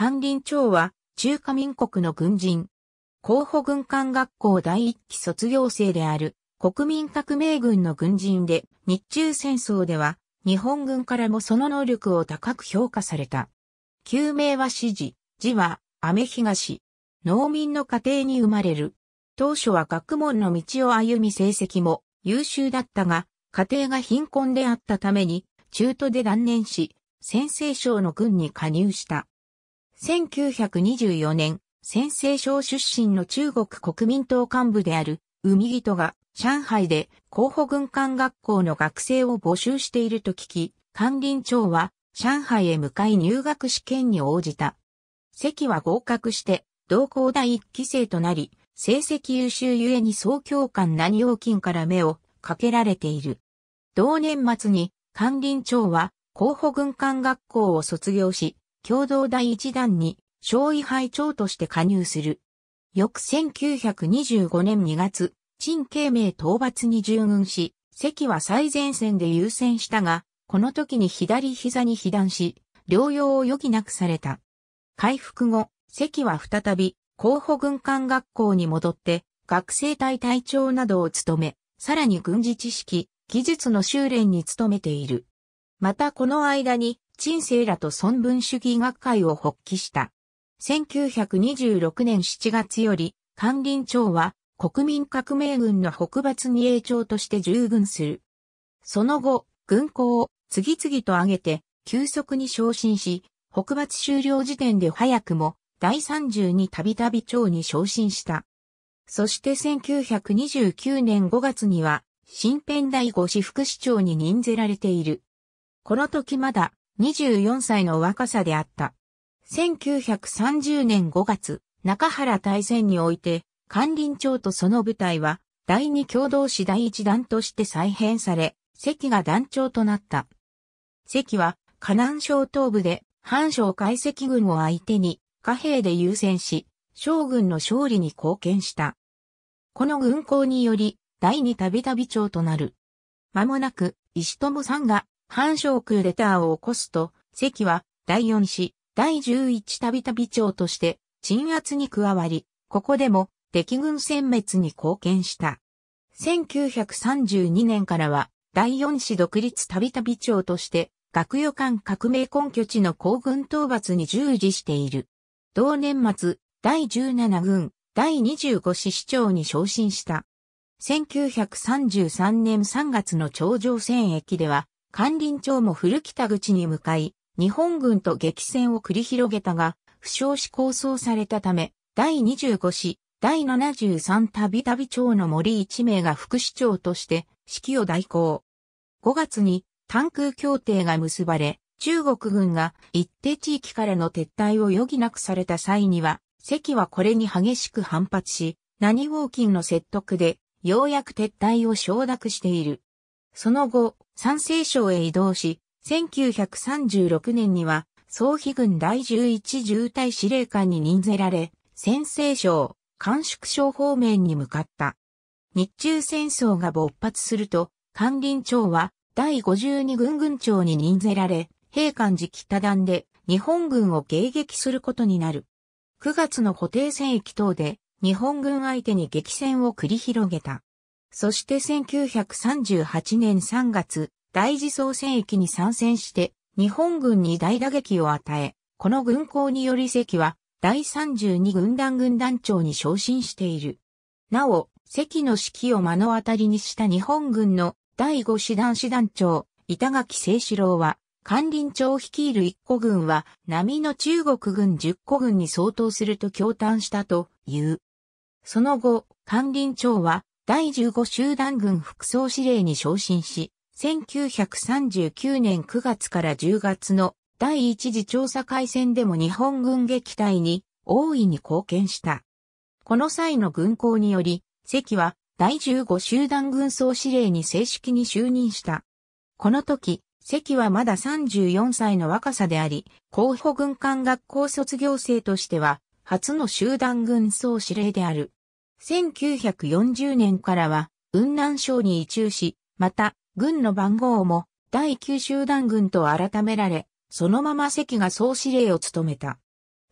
関林長は、中華民国の軍人。候補軍艦学校第一期卒業生である、国民革命軍の軍人で、日中戦争では、日本軍からもその能力を高く評価された。旧名は指示、字は、雨東。農民の家庭に生まれる。当初は学問の道を歩み成績も優秀だったが、家庭が貧困であったために、中途で断念し、先生省の軍に加入した。1924年、先制省出身の中国国民党幹部である、海人が、上海で候補軍艦学校の学生を募集していると聞き、官林長は、上海へ向かい入学試験に応じた。席は合格して、同校第一期生となり、成績優秀ゆえに総教官何用金から目をかけられている。同年末に、官林長は、候補軍艦学校を卒業し、共同第一弾に、小位配長として加入する。翌1925年2月、陳慶明討伐に従軍し、関は最前線で優先したが、この時に左膝に被弾し、療養を余儀なくされた。回復後、関は再び、候補軍艦学校に戻って、学生隊隊長などを務め、さらに軍事知識、技術の修練に努めている。またこの間に、人生らと孫文主義学会を発起した。1926年7月より、関林町は国民革命軍の北伐二栄町として従軍する。その後、軍港を次々と挙げて、急速に昇進し、北伐終了時点で早くも、第30にたびたび町に昇進した。そして1929年5月には、新編第5市副市長に任ぜられている。この時まだ、24歳の若さであった。1930年5月、中原大戦において、関林町とその部隊は、第二共同市第一団として再編され、関が団長となった。関は、河南省東部で、藩省解析軍を相手に、貨幣で優先し、将軍の勝利に貢献した。この軍港により、第二度々町長となる。間もなく、石友さんが反省空レターを起こすと、関は第四子、第十一たびたび長として鎮圧に加わり、ここでも敵軍殲滅に貢献した。1932年からは第四子独立たびたび長として学予館革命根拠地の行軍討伐に従事している。同年末、第十七軍、第二十五師市長に昇進した。1933年3月の頂上戦役では、関林町も古北口に向かい、日本軍と激戦を繰り広げたが、負傷し構想されたため、第25師、第73たびたび町の森一名が副市長として指揮を代行。5月に単空協定が結ばれ、中国軍が一定地域からの撤退を余儀なくされた際には、関はこれに激しく反発し、何ウォーキンの説得で、ようやく撤退を承諾している。その後、山西省へ移動し、1936年には、総肥軍第11渋滞司令官に任せられ、先西省、官縮省方面に向かった。日中戦争が勃発すると、官林長は第52軍軍長に任せられ、兵官時期多段で日本軍を迎撃することになる。9月の固定戦役等で日本軍相手に激戦を繰り広げた。そして1938年3月、大事総戦役に参戦して、日本軍に大打撃を与え、この軍港により関は、第32軍団軍団長に昇進している。なお、関の指揮を目の当たりにした日本軍の第5師団師団長、板垣清志郎は、関林町を率いる一個軍は、波の中国軍10個軍に相当すると驚嘆したという。その後、関林町は、第15集団軍副総司令に昇進し、1939年9月から10月の第一次調査海戦でも日本軍撃退に大いに貢献した。この際の軍港により、関は第15集団軍総司令に正式に就任した。この時、関はまだ34歳の若さであり、候補軍艦学校卒業生としては、初の集団軍総司令である。1940年からは、雲南省に移住し、また、軍の番号も、第9集団軍と改められ、そのまま関が総司令を務めた。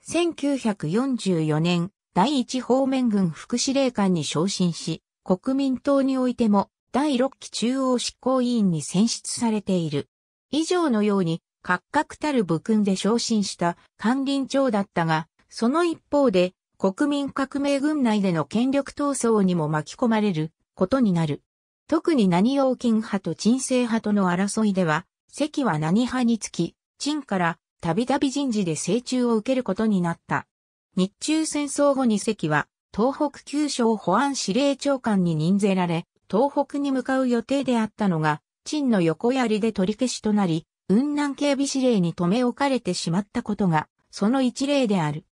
1944年、第1方面軍副司令官に昇進し、国民党においても、第6期中央執行委員に選出されている。以上のように、各格たる武勲で昇進した官林長だったが、その一方で、国民革命軍内での権力闘争にも巻き込まれることになる。特に何用金派と鎮政派との争いでは、関は何派につき、陳からたびたび人事で請中を受けることになった。日中戦争後に関は、東北九省保安司令長官に任ぜられ、東北に向かう予定であったのが、陳の横槍で取り消しとなり、雲南警備司令に留め置かれてしまったことが、その一例である。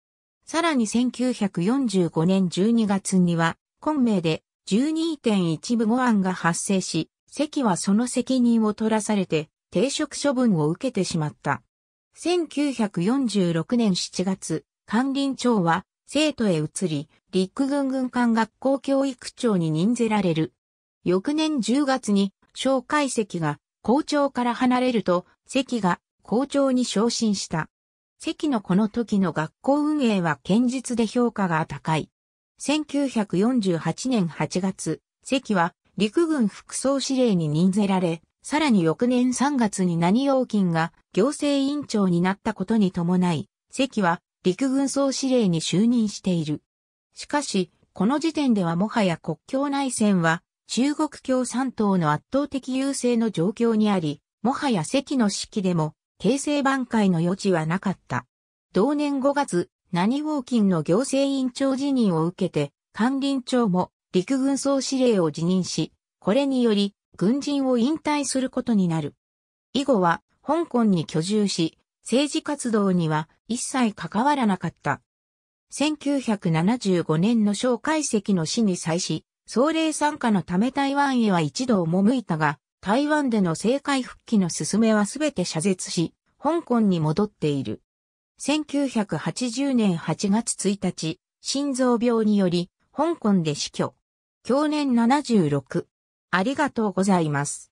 さらに1945年12月には、昆明で12.1部護案が発生し、関はその責任を取らされて、停職処分を受けてしまった。1946年7月、官林長は、生徒へ移り、陸軍軍艦学校教育長に任ぜられる。翌年10月に、小介石が校長から離れると、関が校長に昇進した。関のこの時の学校運営は堅実で評価が高い。1948年8月、関は陸軍副総司令に任せられ、さらに翌年3月に何用金が行政委員長になったことに伴い、関は陸軍総司令に就任している。しかし、この時点ではもはや国境内戦は中国共産党の圧倒的優勢の状況にあり、もはや関の指揮でも形成挽回の余地はなかった。同年5月、何ウォーキンの行政委員長辞任を受けて、官林長も陸軍総司令を辞任し、これにより軍人を引退することになる。以後は香港に居住し、政治活動には一切関わらなかった。1975年の蒋介石の死に際し、総令参加のため台湾へは一度赴いたが、台湾での政界復帰の進めはすべて謝絶し、香港に戻っている。1980年8月1日、心臓病により、香港で死去。去年76。ありがとうございます。